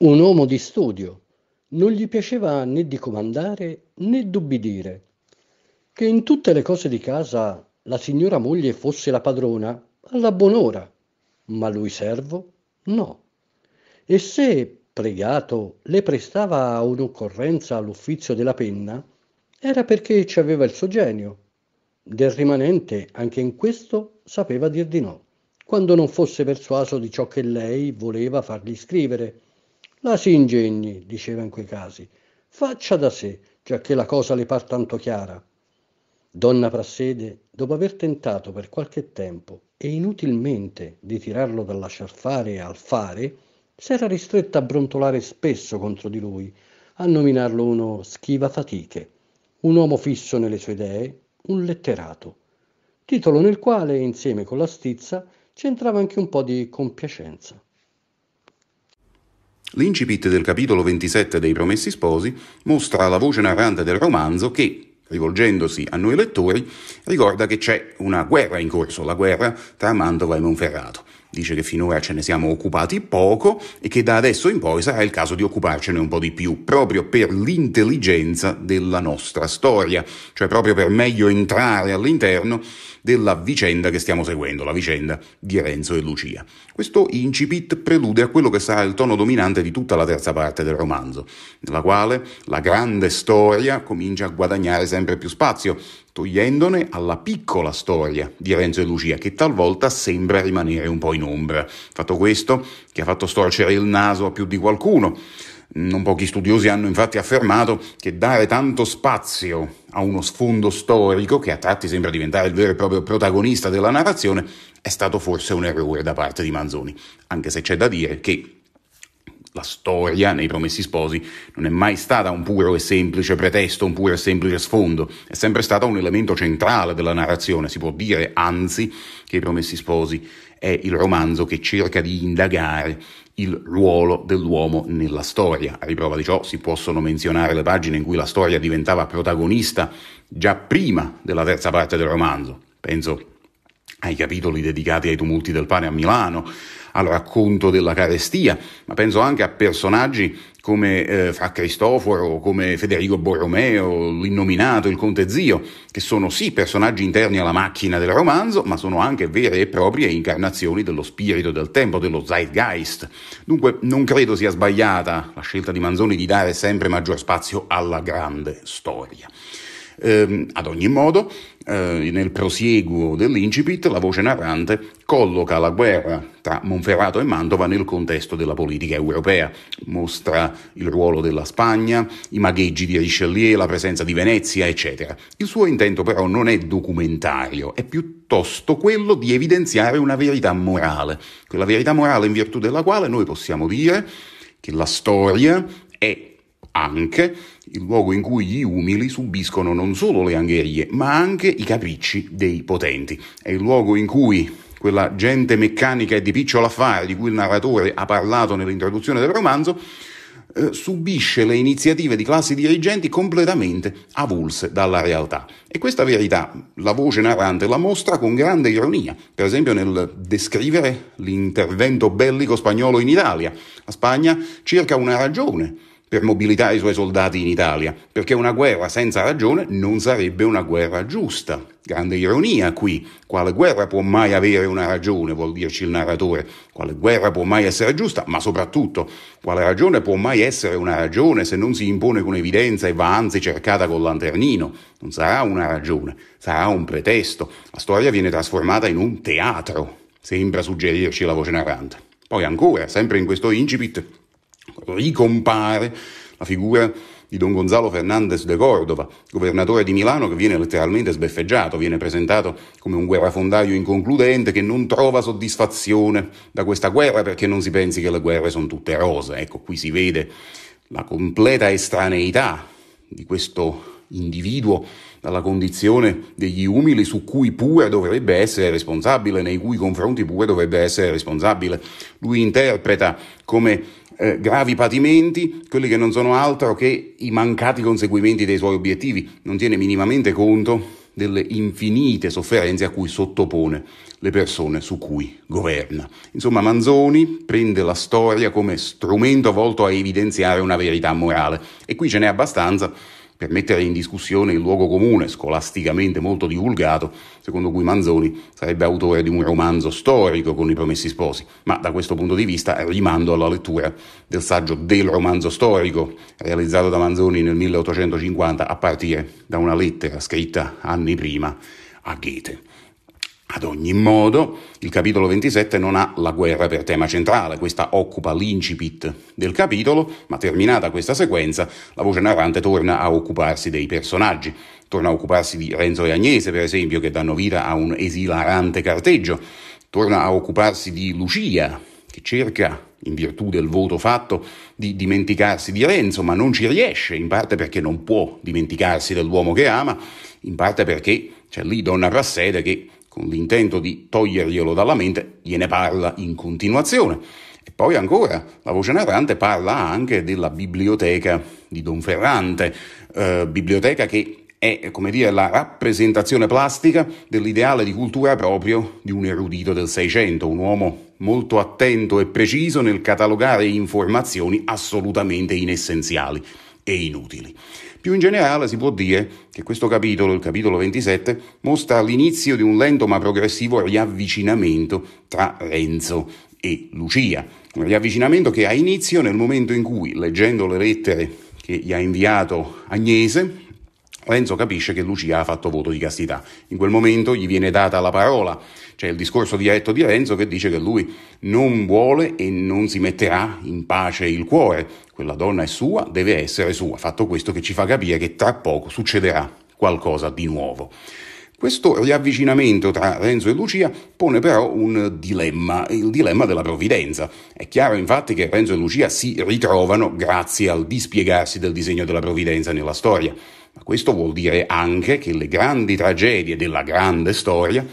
Un uomo di studio, non gli piaceva né di comandare né d'ubbidire. Che in tutte le cose di casa la signora moglie fosse la padrona, alla buon'ora, ma lui servo no. E se, pregato, le prestava un'occorrenza all'uffizio della penna, era perché ci aveva il suo genio. Del rimanente, anche in questo, sapeva dir di no, quando non fosse persuaso di ciò che lei voleva fargli scrivere la si ingegni diceva in quei casi faccia da sé giacché la cosa le par tanto chiara donna prassede dopo aver tentato per qualche tempo e inutilmente di tirarlo dal lasciar fare al fare s'era ristretta a brontolare spesso contro di lui a nominarlo uno schiva fatiche un uomo fisso nelle sue idee un letterato titolo nel quale insieme con la stizza c'entrava anche un po' di compiacenza L'incipit del capitolo 27 dei Promessi Sposi mostra la voce narrante del romanzo che, rivolgendosi a noi lettori, ricorda che c'è una guerra in corso, la guerra tra Mantova e Monferrato. Dice che finora ce ne siamo occupati poco e che da adesso in poi sarà il caso di occuparcene un po' di più, proprio per l'intelligenza della nostra storia, cioè proprio per meglio entrare all'interno della vicenda che stiamo seguendo, la vicenda di Renzo e Lucia. Questo incipit prelude a quello che sarà il tono dominante di tutta la terza parte del romanzo, nella quale la grande storia comincia a guadagnare sempre più spazio, togliendone alla piccola storia di Renzo e Lucia che talvolta sembra rimanere un po' in ombra. Fatto questo, che ha fatto storcere il naso a più di qualcuno. Non pochi studiosi hanno infatti affermato che dare tanto spazio a uno sfondo storico, che a tratti sembra diventare il vero e proprio protagonista della narrazione, è stato forse un errore da parte di Manzoni, anche se c'è da dire che la storia nei Promessi Sposi non è mai stata un puro e semplice pretesto, un puro e semplice sfondo, è sempre stata un elemento centrale della narrazione. Si può dire, anzi, che I Promessi Sposi è il romanzo che cerca di indagare il ruolo dell'uomo nella storia. A riprova di ciò si possono menzionare le pagine in cui la storia diventava protagonista già prima della terza parte del romanzo. Penso ai capitoli dedicati ai tumulti del pane a Milano, al racconto della carestia, ma penso anche a personaggi come eh, Fra Cristoforo, come Federico Borromeo, l'innominato, il conte zio, che sono sì personaggi interni alla macchina del romanzo, ma sono anche vere e proprie incarnazioni dello spirito del tempo, dello zeitgeist. Dunque non credo sia sbagliata la scelta di Manzoni di dare sempre maggior spazio alla grande storia. Ehm, ad ogni modo, eh, nel prosieguo dell'incipit, la voce narrante colloca la guerra tra Monferrato e Mantova nel contesto della politica europea, mostra il ruolo della Spagna, i magheggi di Richelieu, la presenza di Venezia, eccetera. Il suo intento però non è documentario, è piuttosto quello di evidenziare una verità morale, quella verità morale in virtù della quale noi possiamo dire che la storia è anche il luogo in cui gli umili subiscono non solo le angherie, ma anche i capricci dei potenti. È il luogo in cui quella gente meccanica e di picciolo affare di cui il narratore ha parlato nell'introduzione del romanzo eh, subisce le iniziative di classi dirigenti completamente avulse dalla realtà. E questa verità la voce narrante la mostra con grande ironia, per esempio nel descrivere l'intervento bellico spagnolo in Italia. La Spagna cerca una ragione per mobilitare i suoi soldati in Italia, perché una guerra senza ragione non sarebbe una guerra giusta. Grande ironia qui, quale guerra può mai avere una ragione, vuol dirci il narratore, quale guerra può mai essere giusta, ma soprattutto quale ragione può mai essere una ragione se non si impone con evidenza e va anzi cercata col lanternino. Non sarà una ragione, sarà un pretesto. La storia viene trasformata in un teatro, sembra suggerirci la voce narrante. Poi ancora, sempre in questo incipit, ricompare la figura di Don Gonzalo Fernandez de Cordova, governatore di Milano che viene letteralmente sbeffeggiato, viene presentato come un guerrafondaio inconcludente che non trova soddisfazione da questa guerra perché non si pensi che le guerre sono tutte rose. Ecco, qui si vede la completa estraneità di questo individuo dalla condizione degli umili su cui pure dovrebbe essere responsabile, nei cui confronti pure dovrebbe essere responsabile. Lui interpreta come eh, gravi patimenti, quelli che non sono altro che i mancati conseguimenti dei suoi obiettivi, non tiene minimamente conto delle infinite sofferenze a cui sottopone le persone su cui governa. Insomma, Manzoni prende la storia come strumento volto a evidenziare una verità morale e qui ce n'è abbastanza per mettere in discussione il luogo comune, scolasticamente molto divulgato, secondo cui Manzoni sarebbe autore di un romanzo storico con i Promessi Sposi, ma da questo punto di vista rimando alla lettura del saggio del romanzo storico, realizzato da Manzoni nel 1850 a partire da una lettera scritta anni prima a Goethe. Ad ogni modo, il capitolo 27 non ha la guerra per tema centrale, questa occupa l'incipit del capitolo, ma terminata questa sequenza, la voce narrante torna a occuparsi dei personaggi. Torna a occuparsi di Renzo e Agnese, per esempio, che danno vita a un esilarante carteggio. Torna a occuparsi di Lucia, che cerca, in virtù del voto fatto, di dimenticarsi di Renzo, ma non ci riesce, in parte perché non può dimenticarsi dell'uomo che ama, in parte perché c'è lì Donna Rassede che con l'intento di toglierglielo dalla mente, gliene parla in continuazione. E poi ancora, la voce narrante parla anche della biblioteca di Don Ferrante, eh, biblioteca che è, come dire, la rappresentazione plastica dell'ideale di cultura proprio di un erudito del Seicento, un uomo molto attento e preciso nel catalogare informazioni assolutamente inessenziali e inutili. Più in generale si può dire che questo capitolo, il capitolo 27, mostra l'inizio di un lento ma progressivo riavvicinamento tra Renzo e Lucia, un riavvicinamento che ha inizio nel momento in cui, leggendo le lettere che gli ha inviato Agnese, Renzo capisce che Lucia ha fatto voto di castità. In quel momento gli viene data la parola, C'è il discorso diretto di Renzo che dice che lui non vuole e non si metterà in pace il cuore. Quella donna è sua, deve essere sua. Fatto questo che ci fa capire che tra poco succederà qualcosa di nuovo. Questo riavvicinamento tra Renzo e Lucia pone però un dilemma, il dilemma della provvidenza. È chiaro infatti che Renzo e Lucia si ritrovano grazie al dispiegarsi del disegno della provvidenza nella storia ma questo vuol dire anche che le grandi tragedie della grande storia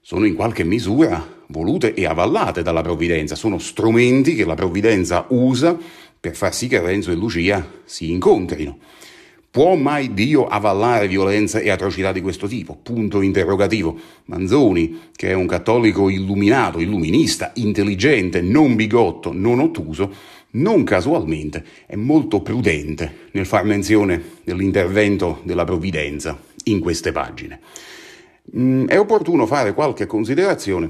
sono in qualche misura volute e avallate dalla provvidenza, sono strumenti che la provvidenza usa per far sì che Renzo e Lucia si incontrino. Può mai Dio avallare violenza e atrocità di questo tipo? Punto interrogativo. Manzoni, che è un cattolico illuminato, illuminista, intelligente, non bigotto, non ottuso, non casualmente è molto prudente nel far menzione dell'intervento della provvidenza in queste pagine. Mm, è opportuno fare qualche considerazione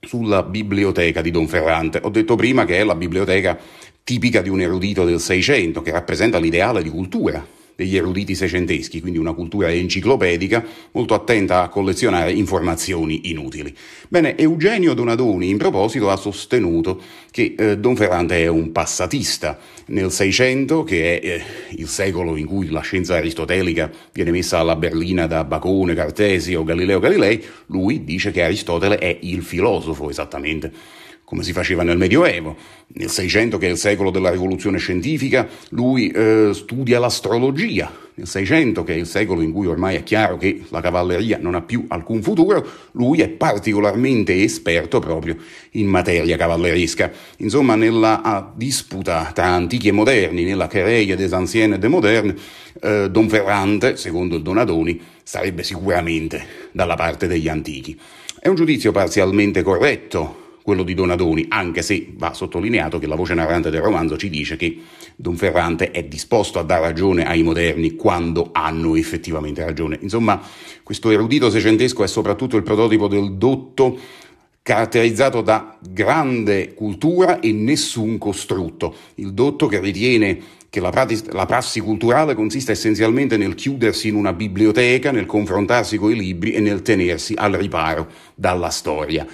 sulla biblioteca di Don Ferrante. Ho detto prima che è la biblioteca tipica di un erudito del Seicento, che rappresenta l'ideale di cultura degli eruditi secenteschi, quindi una cultura enciclopedica molto attenta a collezionare informazioni inutili. Bene, Eugenio Donadoni in proposito ha sostenuto che eh, Don Ferrante è un passatista. Nel Seicento, che è eh, il secolo in cui la scienza aristotelica viene messa alla berlina da Bacone, Cartesio, Galileo Galilei, lui dice che Aristotele è il filosofo esattamente come si faceva nel Medioevo. Nel Seicento, che è il secolo della rivoluzione scientifica, lui eh, studia l'astrologia. Nel Seicento, che è il secolo in cui ormai è chiaro che la cavalleria non ha più alcun futuro, lui è particolarmente esperto proprio in materia cavalleresca. Insomma, nella disputa tra antichi e moderni, nella querella des anciennes et des modernes, eh, Don Ferrante, secondo il Donadoni, sarebbe sicuramente dalla parte degli antichi. È un giudizio parzialmente corretto, quello di Donadoni, anche se va sottolineato che la voce narrante del romanzo ci dice che Don Ferrante è disposto a dar ragione ai moderni quando hanno effettivamente ragione. Insomma, questo erudito secentesco è soprattutto il prototipo del dotto caratterizzato da grande cultura e nessun costrutto. Il dotto che ritiene che la, prati- la prassi culturale consista essenzialmente nel chiudersi in una biblioteca, nel confrontarsi con i libri e nel tenersi al riparo dalla storia.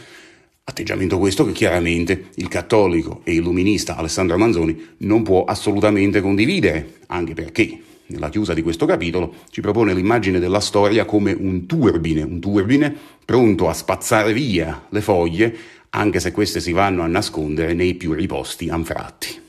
Atteggiamento questo che chiaramente il cattolico e illuminista Alessandro Manzoni non può assolutamente condividere, anche perché nella chiusa di questo capitolo ci propone l'immagine della storia come un turbine, un turbine pronto a spazzare via le foglie, anche se queste si vanno a nascondere nei più riposti anfratti.